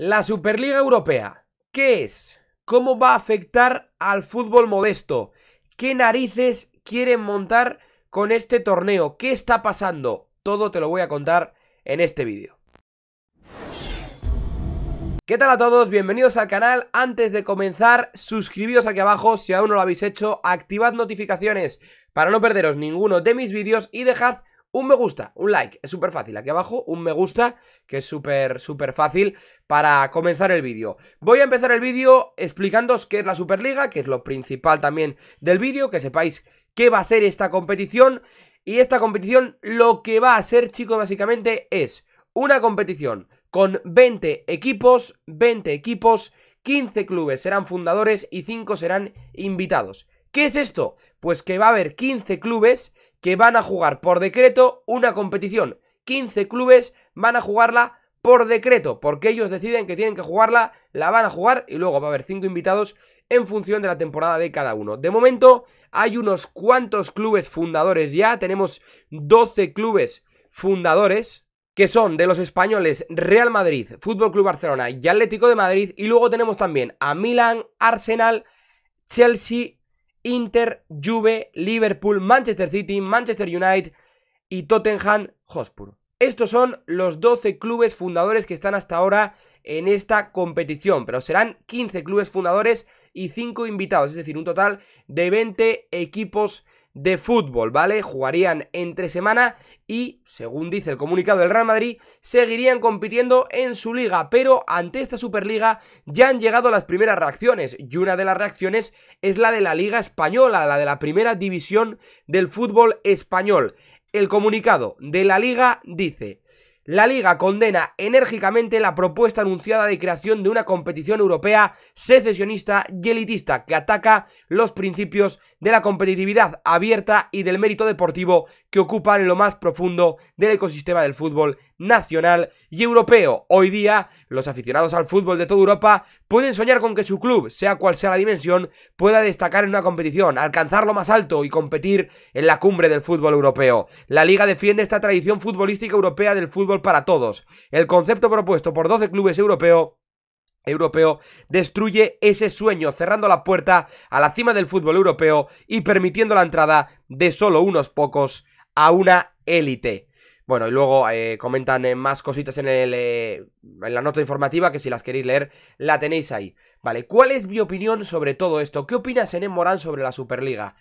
La Superliga Europea. ¿Qué es? ¿Cómo va a afectar al fútbol modesto? ¿Qué narices quieren montar con este torneo? ¿Qué está pasando? Todo te lo voy a contar en este vídeo. ¿Qué tal a todos? Bienvenidos al canal. Antes de comenzar, suscribíos aquí abajo si aún no lo habéis hecho, activad notificaciones para no perderos ninguno de mis vídeos y dejad un me gusta, un like, es súper fácil. Aquí abajo un me gusta, que es súper, súper fácil para comenzar el vídeo. Voy a empezar el vídeo explicándoos qué es la Superliga, que es lo principal también del vídeo, que sepáis qué va a ser esta competición. Y esta competición lo que va a ser, chicos, básicamente es una competición con 20 equipos, 20 equipos, 15 clubes serán fundadores y 5 serán invitados. ¿Qué es esto? Pues que va a haber 15 clubes que van a jugar por decreto una competición. 15 clubes van a jugarla por decreto, porque ellos deciden que tienen que jugarla, la van a jugar y luego va a haber 5 invitados en función de la temporada de cada uno. De momento hay unos cuantos clubes fundadores ya, tenemos 12 clubes fundadores que son de los españoles Real Madrid, Fútbol Club Barcelona y Atlético de Madrid y luego tenemos también a Milan, Arsenal, Chelsea Inter, Juve, Liverpool, Manchester City, Manchester United y Tottenham Hotspur. Estos son los 12 clubes fundadores que están hasta ahora en esta competición, pero serán 15 clubes fundadores y 5 invitados, es decir, un total de 20 equipos de fútbol, ¿vale? Jugarían entre semana y, según dice el comunicado del Real Madrid, seguirían compitiendo en su liga, pero ante esta Superliga ya han llegado las primeras reacciones y una de las reacciones es la de la Liga Española, la de la primera división del fútbol español. El comunicado de la liga dice... La liga condena enérgicamente la propuesta anunciada de creación de una competición europea secesionista y elitista que ataca los principios de la competitividad abierta y del mérito deportivo que ocupan lo más profundo del ecosistema del fútbol nacional y europeo. Hoy día, los aficionados al fútbol de toda Europa pueden soñar con que su club, sea cual sea la dimensión, pueda destacar en una competición, alcanzar lo más alto y competir en la cumbre del fútbol europeo. La liga defiende esta tradición futbolística europea del fútbol para todos. El concepto propuesto por 12 clubes europeos europeo destruye ese sueño cerrando la puerta a la cima del fútbol europeo y permitiendo la entrada de solo unos pocos a una élite. Bueno, y luego eh, comentan eh, más cositas en, el, eh, en la nota informativa que si las queréis leer la tenéis ahí. Vale, ¿cuál es mi opinión sobre todo esto? ¿Qué opina Senem Morán sobre la Superliga?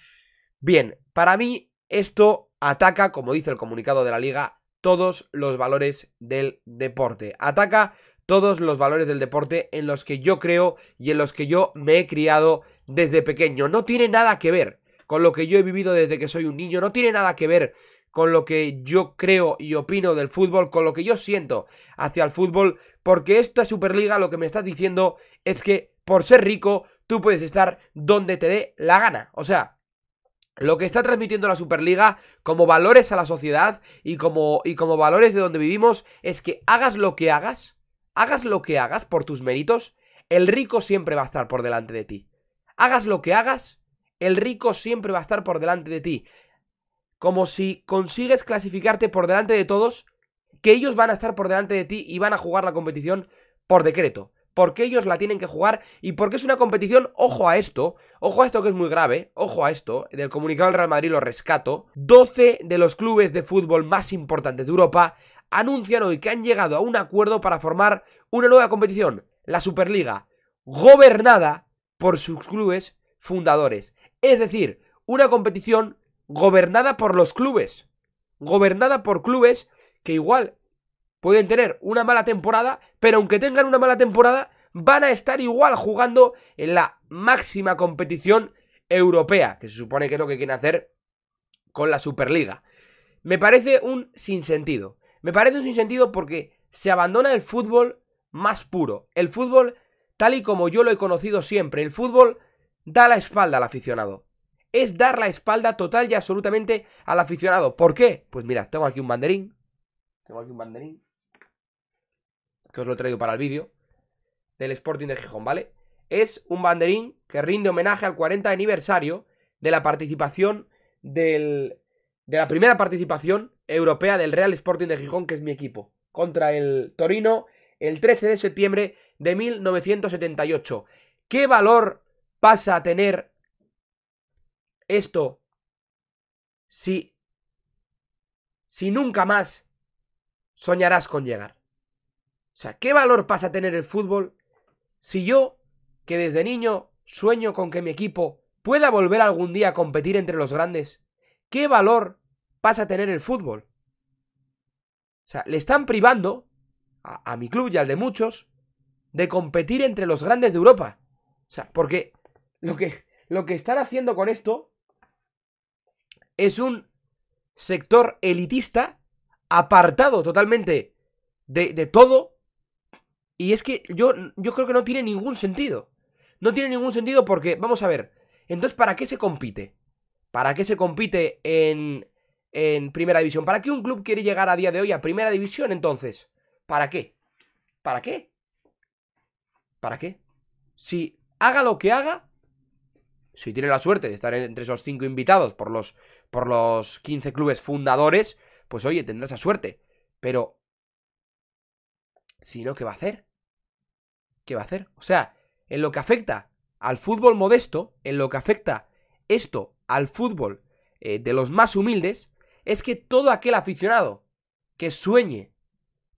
Bien, para mí esto ataca, como dice el comunicado de la liga, todos los valores del deporte. Ataca todos los valores del deporte en los que yo creo y en los que yo me he criado desde pequeño. No tiene nada que ver con lo que yo he vivido desde que soy un niño, no tiene nada que ver con lo que yo creo y opino del fútbol, con lo que yo siento hacia el fútbol, porque esta Superliga lo que me estás diciendo es que por ser rico tú puedes estar donde te dé la gana. O sea, lo que está transmitiendo la Superliga como valores a la sociedad y como, y como valores de donde vivimos es que hagas lo que hagas, Hagas lo que hagas por tus méritos, el rico siempre va a estar por delante de ti. Hagas lo que hagas, el rico siempre va a estar por delante de ti. Como si consigues clasificarte por delante de todos, que ellos van a estar por delante de ti y van a jugar la competición por decreto. Porque ellos la tienen que jugar y porque es una competición, ojo a esto, ojo a esto que es muy grave, ojo a esto, el comunicado del Real Madrid lo rescato, 12 de los clubes de fútbol más importantes de Europa anuncian hoy que han llegado a un acuerdo para formar una nueva competición, la Superliga, gobernada por sus clubes fundadores. Es decir, una competición gobernada por los clubes. Gobernada por clubes que igual pueden tener una mala temporada, pero aunque tengan una mala temporada, van a estar igual jugando en la máxima competición europea, que se supone que es lo que quieren hacer con la Superliga. Me parece un sinsentido. Me parece un sinsentido porque se abandona el fútbol más puro, el fútbol tal y como yo lo he conocido siempre, el fútbol da la espalda al aficionado. Es dar la espalda total y absolutamente al aficionado. ¿Por qué? Pues mira, tengo aquí un banderín. Tengo aquí un banderín. Que os lo he traído para el vídeo. Del Sporting de Gijón, ¿vale? Es un banderín que rinde homenaje al 40 aniversario de la participación del de la primera participación europea del Real Sporting de Gijón, que es mi equipo, contra el Torino el 13 de septiembre de 1978. ¿Qué valor pasa a tener esto si, si nunca más soñarás con llegar? O sea, ¿qué valor pasa a tener el fútbol si yo, que desde niño sueño con que mi equipo pueda volver algún día a competir entre los grandes, ¿Qué valor pasa a tener el fútbol? O sea, le están privando a, mi club y al de muchos de competir entre los grandes de Europa. O sea, porque lo que, lo que están haciendo con esto es un sector elitista apartado totalmente de, de, todo. Y es que yo, yo creo que no tiene ningún sentido. No tiene ningún sentido porque, vamos a ver, entonces ¿para qué se compite? ¿Para qué se compite en, primera división? ¿Para qué un club quiere llegar a día de hoy a primera división entonces? ¿Para qué? ¿Para qué? ¿Para qué? Si haga lo que haga, si tiene la suerte de estar entre esos cinco invitados por los, por los 15 clubes fundadores, pues oye, tendrá esa suerte. Pero, si no, ¿qué va a hacer? ¿Qué va a hacer? O sea, en lo que afecta al fútbol modesto, en lo que afecta esto al fútbol eh, de los más humildes es que todo aquel aficionado que sueñe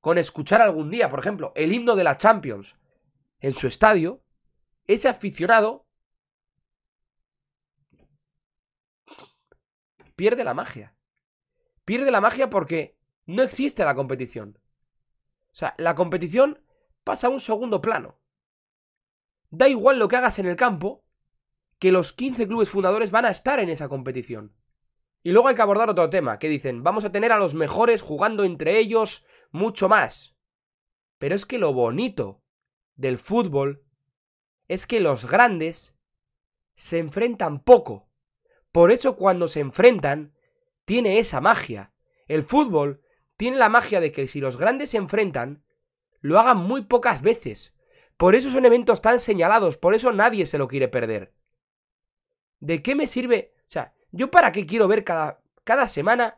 con escuchar algún día, por ejemplo, el himno de la Champions en su estadio, ese aficionado pierde la magia. Pierde la magia porque no existe la competición. O sea, la competición pasa a un segundo plano. Da igual lo que hagas en el campo, que los 15 clubes fundadores van a estar en esa competición. Y luego hay que abordar otro tema, que dicen, vamos a tener a los mejores jugando entre ellos mucho más. Pero es que lo bonito del fútbol es que los grandes se enfrentan poco. Por eso cuando se enfrentan, tiene esa magia. El fútbol tiene la magia de que si los grandes se enfrentan, lo hagan muy pocas veces. Por eso son eventos tan señalados, por eso nadie se lo quiere perder. ¿De qué me sirve? O sea, ¿yo para qué quiero ver cada, cada semana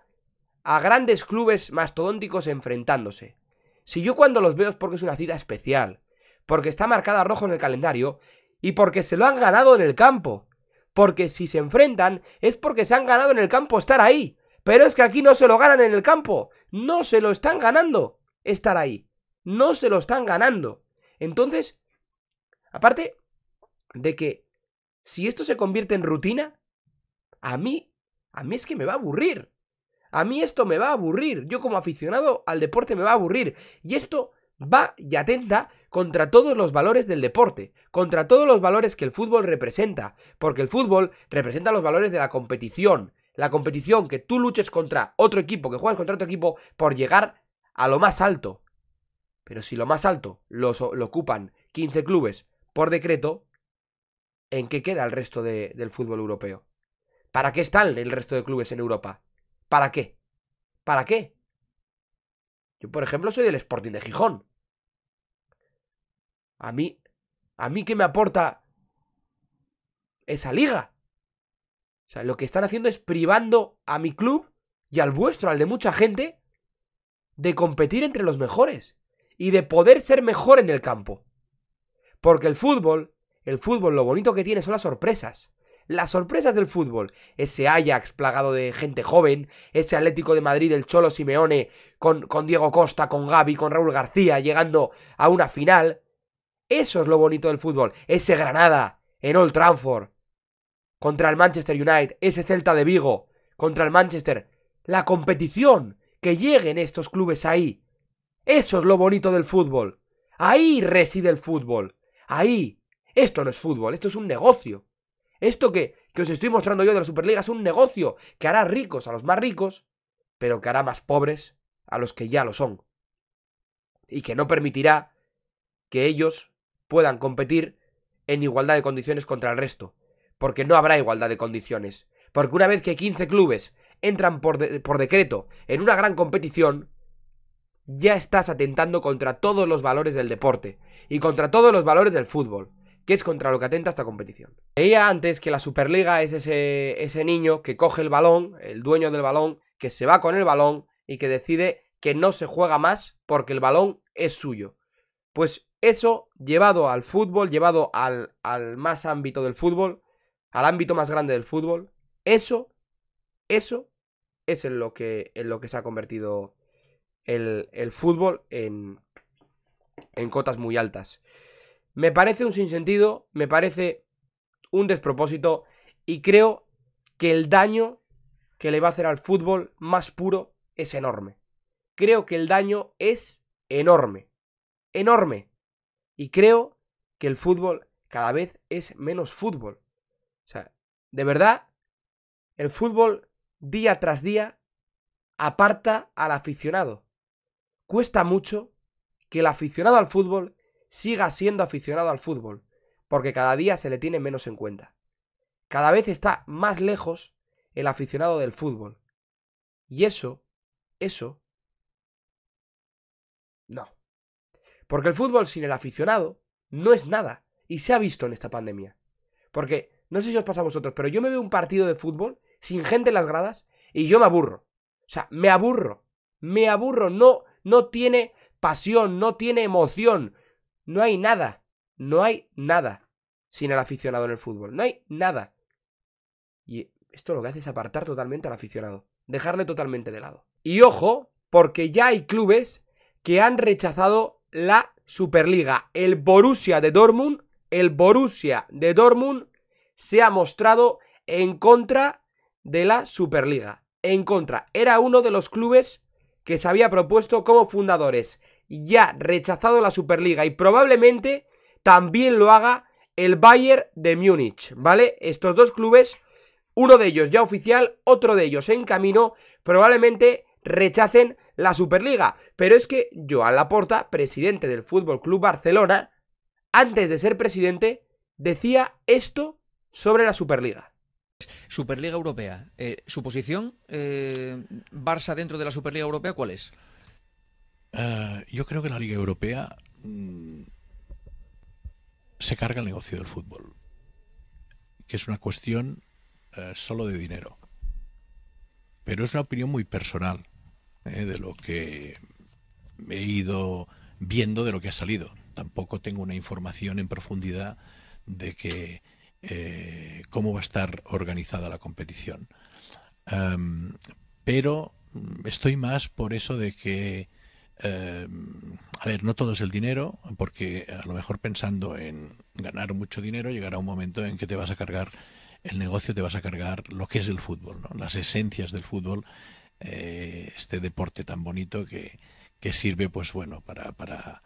a grandes clubes mastodónticos enfrentándose? Si yo cuando los veo es porque es una cita especial, porque está marcada rojo en el calendario y porque se lo han ganado en el campo. Porque si se enfrentan es porque se han ganado en el campo estar ahí. Pero es que aquí no se lo ganan en el campo. No se lo están ganando estar ahí. No se lo están ganando. Entonces, aparte de que si esto se convierte en rutina, a mí, a mí es que me va a aburrir. A mí esto me va a aburrir. Yo como aficionado al deporte me va a aburrir. Y esto va y atenta contra todos los valores del deporte, contra todos los valores que el fútbol representa, porque el fútbol representa los valores de la competición, la competición que tú luches contra otro equipo, que juegas contra otro equipo por llegar a lo más alto. Pero si lo más alto lo, lo ocupan 15 clubes por decreto, ¿en qué queda el resto del fútbol europeo? ¿Para qué están el resto de clubes en Europa? ¿Para qué? ¿Para qué? Yo, por ejemplo, soy del Sporting de Gijón. A mí, a mí qué me aporta esa liga. O sea, lo que están haciendo es privando a mi club y al vuestro, al de mucha gente, de competir entre los mejores y de poder ser mejor en el campo. Porque el fútbol el fútbol lo bonito que tiene son las sorpresas. Las sorpresas del fútbol. Ese Ajax plagado de gente joven, ese Atlético de Madrid el Cholo Simeone, con, con Diego Costa, con Gaby, con Raúl García, llegando a una final. Eso es lo bonito del fútbol. Ese Granada en Old Trafford. Contra el Manchester United. Ese Celta de Vigo. Contra el Manchester. La competición. Que lleguen estos clubes ahí. Eso es lo bonito del fútbol. Ahí reside el fútbol. Ahí esto no es fútbol, esto es un negocio. Esto que, que os estoy mostrando yo de la Superliga es un negocio que hará ricos a los más ricos, pero que hará más pobres a los que ya lo son. Y que no permitirá que ellos puedan competir en igualdad de condiciones contra el resto. Porque no habrá igualdad de condiciones. Porque una vez que 15 clubes entran por decreto en una gran competición, ya estás atentando contra todos los valores del deporte y contra todos los valores del fútbol que es contra lo que atenta esta competición. Veía antes que la Superliga es ese, niño que coge el balón, el dueño del balón, que se va con el balón y que decide que no se juega más porque el balón es suyo. Pues eso, llevado al fútbol, llevado al, más ámbito del fútbol, al ámbito más grande del fútbol, eso, eso es en lo que, en lo que se ha convertido el, el fútbol en, en cotas muy altas. Me parece un sinsentido, me parece un despropósito y creo que el daño que le va a hacer al fútbol más puro es enorme. Creo que el daño es enorme, enorme. Y creo que el fútbol cada vez es menos fútbol. O sea, de verdad, el fútbol día tras día aparta al aficionado. Cuesta mucho que el aficionado al fútbol siga siendo aficionado al fútbol, porque cada día se le tiene menos en cuenta. Cada vez está más lejos el aficionado del fútbol. Y eso, eso, no. Porque el fútbol sin el aficionado no es nada, y se ha visto en esta pandemia. Porque, no sé si os pasa a vosotros, pero yo me veo un partido de fútbol sin gente en las gradas y yo me aburro. O sea, me aburro. Me aburro. No, no tiene pasión, no tiene emoción, no hay nada. No hay nada sin el aficionado en el fútbol. No hay nada. Y esto lo que hace es apartar totalmente al aficionado. Dejarle totalmente de lado. Y ojo, porque ya hay clubes que han rechazado la Superliga. El Borussia de Dortmund, el Borussia de Dortmund se ha mostrado en contra de la Superliga. En contra. Era uno de los clubes que se había propuesto como fundadores ya rechazado la Superliga y probablemente también lo haga el Bayern de Múnich, ¿vale? Estos dos clubes, uno de ellos ya oficial, otro de ellos en camino, probablemente rechacen la Superliga. Pero es que Joan Laporta, presidente del Fútbol Club Barcelona, antes de ser presidente, decía esto sobre la Superliga. Superliga Europea. Eh, ¿Su posición, eh, Barça dentro de la Superliga Europea, cuál es? Eh, yo creo que la Liga Europea mm, se carga el negocio del fútbol, que es una cuestión eh, solo de dinero. Pero es una opinión muy personal eh, de lo que he ido viendo de lo que ha salido. Tampoco tengo una información en profundidad de que cómo va a estar organizada la competición. Em, pero estoy más por eso de que eh, a ver, no todo es el dinero, porque a lo mejor pensando en ganar mucho dinero llegará un momento en que te vas a cargar el negocio, te vas a cargar lo que es el fútbol, ¿no? las esencias del fútbol, eh, este deporte tan bonito que, que sirve, pues bueno, para, para,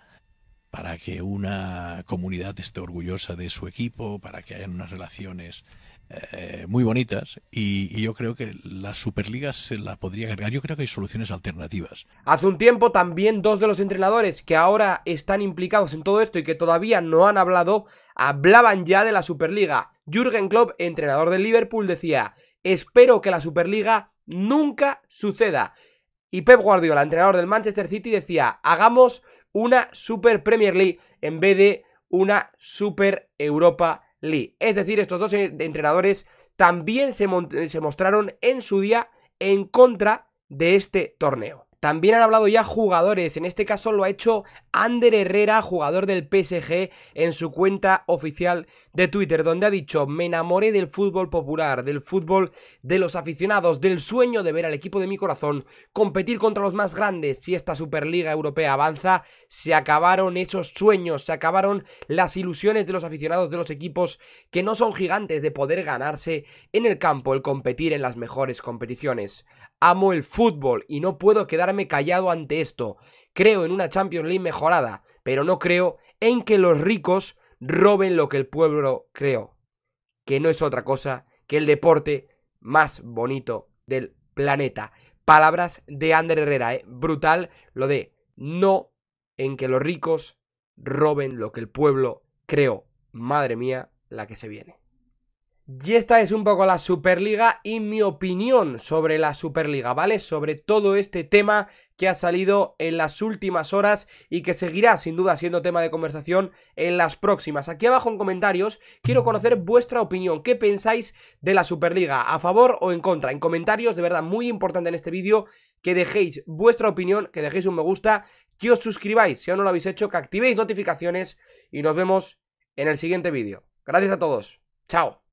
para que una comunidad esté orgullosa de su equipo, para que hayan unas relaciones eh, muy bonitas y, yo creo que la Superliga se la podría cargar. Yo creo que hay soluciones alternativas. Hace un tiempo también dos de los entrenadores que ahora están implicados en todo esto y que todavía no han hablado, hablaban ya de la Superliga. Jürgen Klopp, entrenador del Liverpool, decía, espero que la Superliga nunca suceda. Y Pep Guardiola, entrenador del Manchester City, decía, hagamos una Super Premier League en vez de una Super Europa es decir, estos dos eh, entrenadores también se, se mostraron en su día en contra de este torneo. También han hablado ya jugadores, en este caso lo ha hecho Ander Herrera, jugador del PSG, en su cuenta oficial de Twitter, donde ha dicho, me enamoré del fútbol popular, del fútbol de los aficionados, del sueño de ver al equipo de mi corazón competir contra los más grandes. Si esta Superliga Europea avanza, se acabaron esos sueños, se acabaron las ilusiones de los aficionados de los equipos que no son gigantes de poder ganarse en el campo el competir en las mejores competiciones. Amo el fútbol y no puedo quedarme callado ante esto. Creo en una Champions League mejorada, pero no creo en que los ricos roben lo que el pueblo creó, que no es otra cosa que el deporte más bonito del planeta. Palabras de Ander Herrera, ¿eh? brutal lo de no en que los ricos roben lo que el pueblo creó. Madre mía, la que se viene. Y esta es un poco la Superliga y mi opinión sobre la Superliga, ¿vale? Sobre todo este tema que ha salido en las últimas horas y que seguirá sin duda siendo tema de conversación en las próximas. Aquí abajo en comentarios quiero conocer vuestra opinión, qué pensáis de la Superliga, a favor o en contra. En comentarios, de verdad, muy importante en este vídeo que dejéis vuestra opinión, que dejéis un me gusta, que os suscribáis si aún no lo habéis hecho, que activéis notificaciones y nos vemos en el siguiente vídeo. Gracias a todos. Chao.